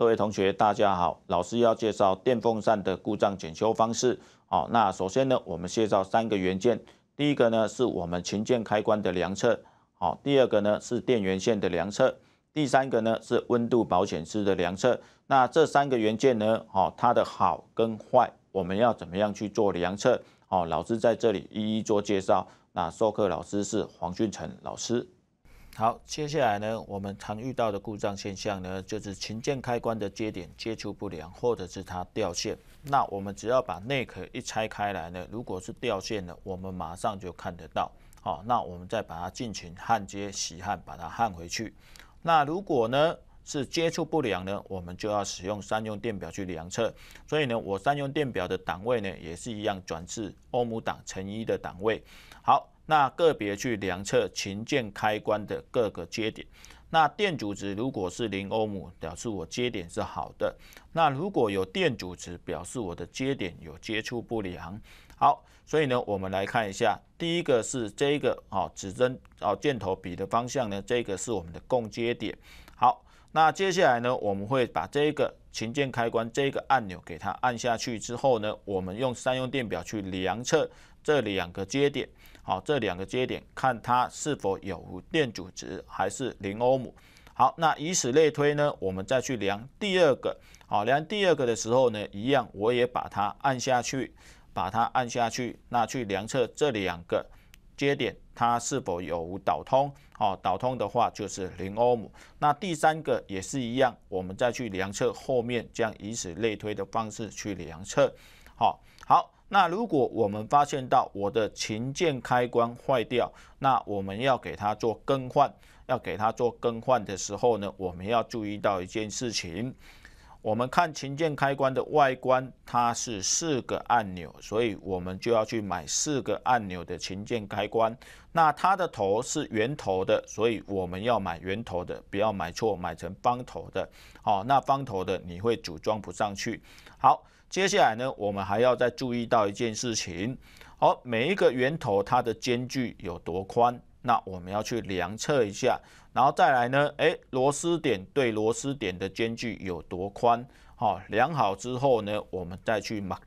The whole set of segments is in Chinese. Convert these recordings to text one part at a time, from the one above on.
各位同学，大家好。老师要介绍电风扇的故障检修方式。好，那首先呢，我们介绍三个元件。第一个呢，是我们琴键开关的量测。好，第二个呢，是电源线的量测。第三个呢，是温度保险丝的量测。那这三个元件呢，好，它的好跟坏，我们要怎么样去做量测？好，老师在这里一一做介绍。那授课老师是黄俊成老师。好，接下来呢，我们常遇到的故障现象呢，就是琴键开关的接点接触不良，或者是它掉线。那我们只要把内壳一拆开来呢，如果是掉线的，我们马上就看得到。好，那我们再把它进行焊接、洗焊，把它焊回去。那如果呢是接触不良呢，我们就要使用三用电表去量测。所以呢，我三用电表的档位呢，也是一样转至欧姆档乘一的档位。好。那个别去量测琴键开关的各个接点，那电阻值如果是零欧姆，表示我接点是好的。那如果有电阻值，表示我的接点有接触不良。好，所以呢，我们来看一下，第一个是这个哦，指针哦，箭头比的方向呢，这个是我们的共接点。好，那接下来呢，我们会把这个琴键开关这个按钮给它按下去之后呢，我们用三用电表去量测这两个接点。好，这两个接点看它是否有电阻值，还是零欧姆。好，那以此类推呢？我们再去量第二个。好，量第二个的时候呢，一样，我也把它按下去，把它按下去，那去量测这两个接点，它是否有导通？哦，导通的话就是零欧姆。那第三个也是一样，我们再去量测后面，这样以此类推的方式去量测。好，好。那如果我们发现到我的琴键开关坏掉，那我们要给它做更换。要给它做更换的时候呢，我们要注意到一件事情。我们看琴键开关的外观，它是四个按钮，所以我们就要去买四个按钮的琴键开关。那它的头是圆头的，所以我们要买圆头的，不要买错，买成方头的。哦，那方头的你会组装不上去。好。接下来呢，我们还要再注意到一件事情，好，每一个圆头它的间距有多宽，那我们要去量测一下，然后再来呢，哎，螺丝点对螺丝点的间距有多宽，好，量好之后呢，我们再去把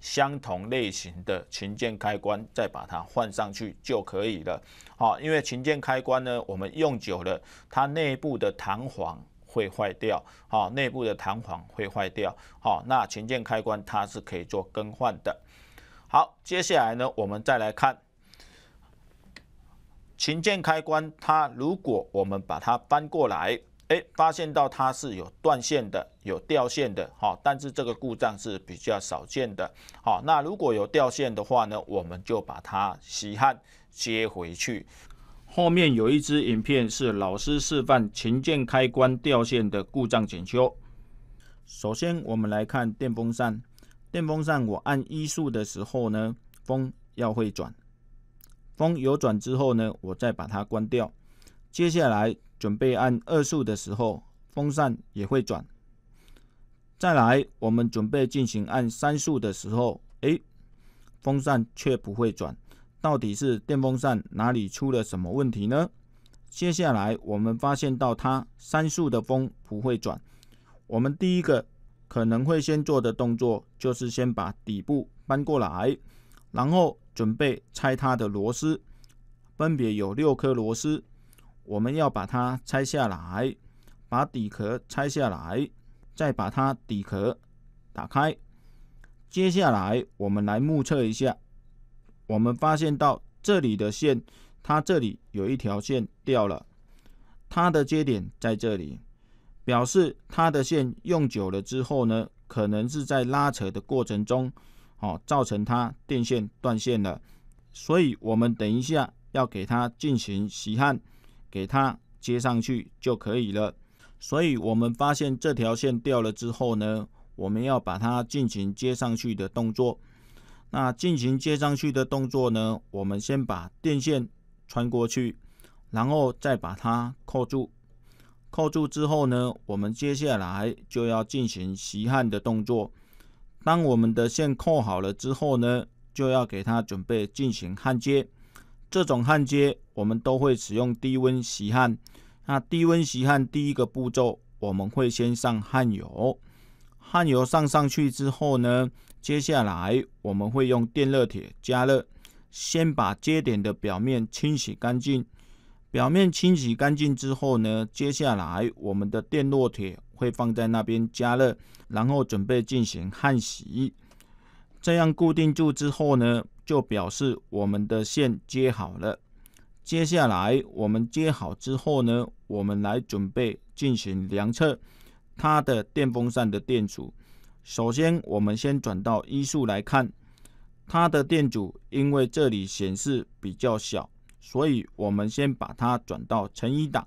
相同类型的琴键开关，再把它换上去就可以了，好，因为琴键开关呢，我们用久了，它内部的弹簧。会坏掉，好，内部的弹簧会坏掉，好，那琴键开关它是可以做更换的。好，接下来呢，我们再来看琴键开关，它如果我们把它翻过来，哎，发现到它是有断线的，有掉线的，好，但是这个故障是比较少见的，好，那如果有掉线的话呢，我们就把它吸焊接回去。后面有一支影片是老师示范琴键开关掉线的故障检修。首先，我们来看电风扇。电风扇我按一速的时候呢，风要会转。风有转之后呢，我再把它关掉。接下来准备按二速的时候，风扇也会转。再来，我们准备进行按三速的时候，哎，风扇却不会转。到底是电风扇哪里出了什么问题呢？接下来我们发现到它三速的风不会转。我们第一个可能会先做的动作就是先把底部搬过来，然后准备拆它的螺丝，分别有六颗螺丝，我们要把它拆下来，把底壳拆下来，再把它底壳打开。接下来我们来目测一下。我们发现到这里的线，它这里有一条线掉了，它的接点在这里，表示它的线用久了之后呢，可能是在拉扯的过程中，哦，造成它电线断线了，所以我们等一下要给它进行吸焊，给它接上去就可以了。所以我们发现这条线掉了之后呢，我们要把它进行接上去的动作。那进行接上去的动作呢？我们先把电线穿过去，然后再把它扣住。扣住之后呢，我们接下来就要进行吸焊的动作。当我们的线扣好了之后呢，就要给它准备进行焊接。这种焊接我们都会使用低温吸焊。那低温吸焊第一个步骤，我们会先上焊油。焊油上上去之后呢，接下来我们会用电热铁加热，先把接点的表面清洗干净。表面清洗干净之后呢，接下来我们的电烙铁会放在那边加热，然后准备进行焊洗。这样固定住之后呢，就表示我们的线接好了。接下来我们接好之后呢，我们来准备进行量测。它的电风扇的电阻，首先我们先转到一速来看它的电阻，因为这里显示比较小，所以我们先把它转到乘一档。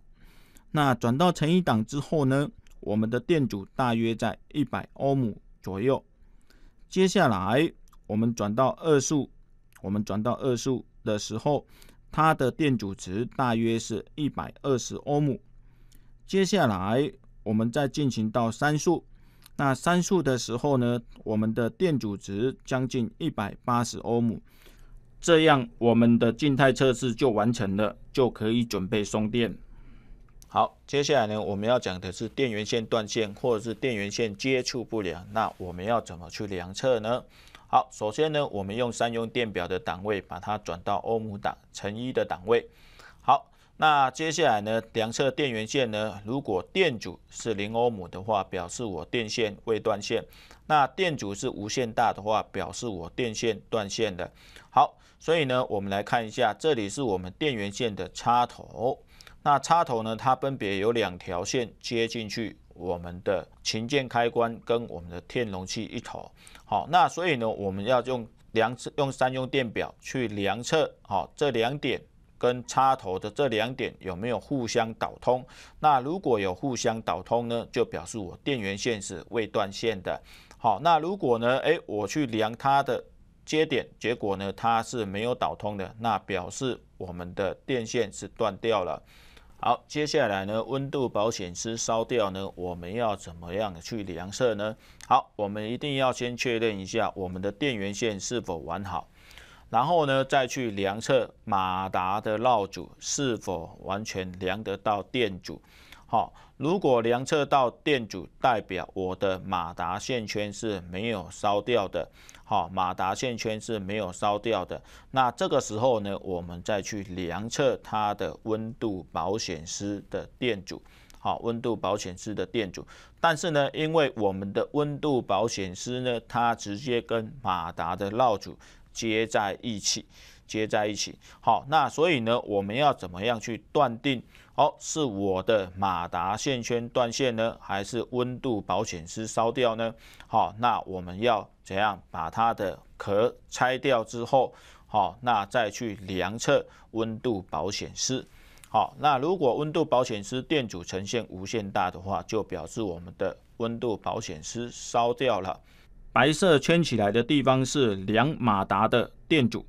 那转到乘一档之后呢，我们的电阻大约在一百欧姆左右。接下来我们转到二速，我们转到二速的时候，它的电阻值大约是一百二十欧姆。接下来。我们再进行到三速。那三速的时候呢，我们的电阻值将近一百八十欧姆，这样我们的静态测试就完成了，就可以准备送电。好，接下来呢，我们要讲的是电源线断线或者是电源线接触不良，那我们要怎么去量测呢？好，首先呢，我们用三用电表的档位，把它转到欧姆档乘一的档位，好。那接下来呢？两侧电源线呢？如果电阻是零欧姆的话，表示我电线未断线；那电阻是无限大的话，表示我电线断线的。好，所以呢，我们来看一下，这里是我们电源线的插头。那插头呢？它分别有两条线接进去我们的琴键开关跟我们的电容器一头。好，那所以呢，我们要用量用三用电表去量测好这两点。跟插头的这两点有没有互相导通？那如果有互相导通呢，就表示我电源线是未断线的。好，那如果呢，哎，我去量它的接点，结果呢它是没有导通的，那表示我们的电线是断掉了。好，接下来呢，温度保险丝烧掉呢，我们要怎么样去量测呢？好，我们一定要先确认一下我们的电源线是否完好。然后呢，再去量测马达的绕组是否完全量得到电阻。好，如果量测到电阻，代表我的马达线圈是没有烧掉的。好，马达线圈是没有烧掉的。那这个时候呢，我们再去量测它的温度保险丝的电阻。好，温度保险丝的电阻。但是呢，因为我们的温度保险丝呢，它直接跟马达的绕组。接在一起，接在一起。好，那所以呢，我们要怎么样去断定，哦，是我的马达线圈断线呢，还是温度保险丝烧掉呢？好，那我们要怎样把它的壳拆掉之后，好，那再去量测温度保险丝。好，那如果温度保险丝电阻呈现无限大的话，就表示我们的温度保险丝烧掉了。白色圈起来的地方是量马达的电阻，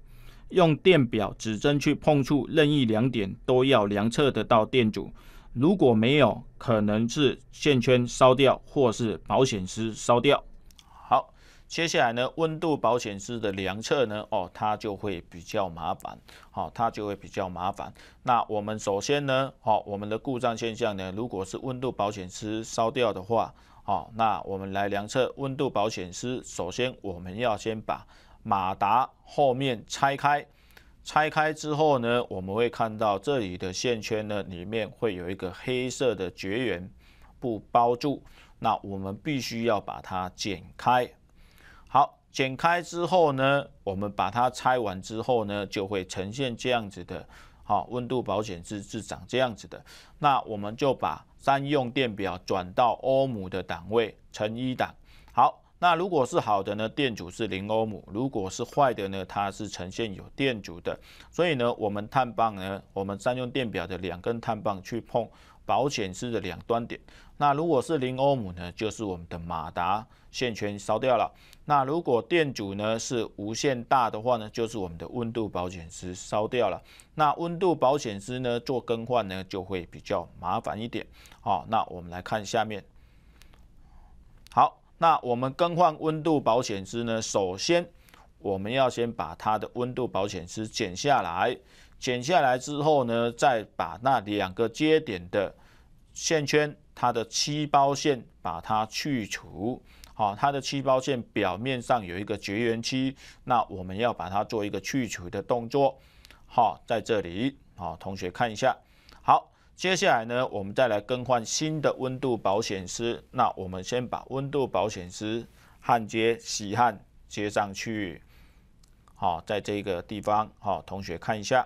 用电表指针去碰触任意两点，都要量测得到电阻。如果没有，可能是线圈烧掉或是保险丝烧掉。好，接下来呢，温度保险丝的量测呢，哦，它就会比较麻烦。好，它就会比较麻烦。那我们首先呢，好，我们的故障现象呢，如果是温度保险丝烧掉的话。好，那我们来量测温度保险丝。首先，我们要先把马达后面拆开。拆开之后呢，我们会看到这里的线圈呢，里面会有一个黑色的绝缘布包住。那我们必须要把它剪开。好，剪开之后呢，我们把它拆完之后呢，就会呈现这样子的。好，温度保险丝是长这样子的。那我们就把。三用电表转到欧姆的档位，乘一档。好，那如果是好的呢，电阻是零欧姆；如果是坏的呢，它是呈现有电阻的。所以呢，我们碳棒呢，我们三用电表的两根碳棒去碰。保险丝的两端点，那如果是零欧姆呢，就是我们的马达线圈烧掉了；那如果电阻呢是无限大的话呢，就是我们的温度保险丝烧掉了。那温度保险丝呢做更换呢就会比较麻烦一点。好，那我们来看下面。好，那我们更换温度保险丝呢，首先我们要先把它的温度保险丝剪下来。剪下来之后呢，再把那两个接点的线圈，它的漆包线把它去除，好，它的漆包线表面上有一个绝缘漆，那我们要把它做一个去除的动作，好，在这里，好，同学看一下。好，接下来呢，我们再来更换新的温度保险丝，那我们先把温度保险丝焊接洗焊接上去，好，在这个地方，好，同学看一下。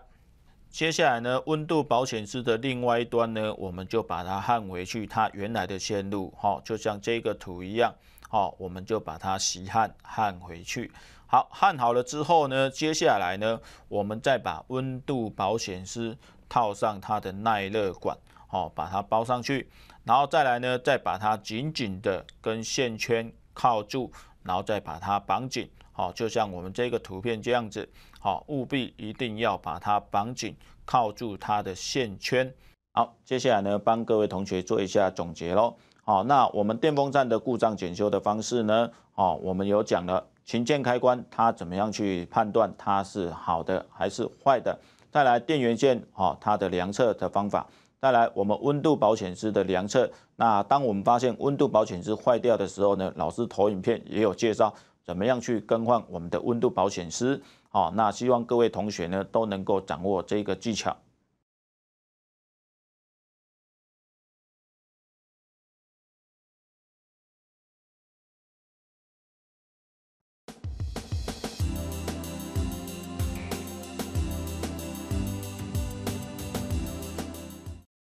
接下来呢，温度保险丝的另外一端呢，我们就把它焊回去，它原来的线路，好，就像这个图一样，好，我们就把它吸焊焊回去。好，焊好了之后呢，接下来呢，我们再把温度保险丝套上它的耐热管，好，把它包上去，然后再来呢，再把它紧紧的跟线圈靠住，然后再把它绑紧。好，就像我们这个图片这样子，好，务必一定要把它绑紧，靠住它的线圈。好，接下来呢，帮各位同学做一下总结喽。好，那我们电风扇的故障检修的方式呢？哦，我们有讲了，琴键开关它怎么样去判断它是好的还是坏的？再来电源线，哦，它的量测的方法。再来我们温度保险丝的量测。那当我们发现温度保险丝坏掉的时候呢？老师投影片也有介绍。怎么样去更换我们的温度保险丝？哦，那希望各位同学呢都能够掌握这个技巧。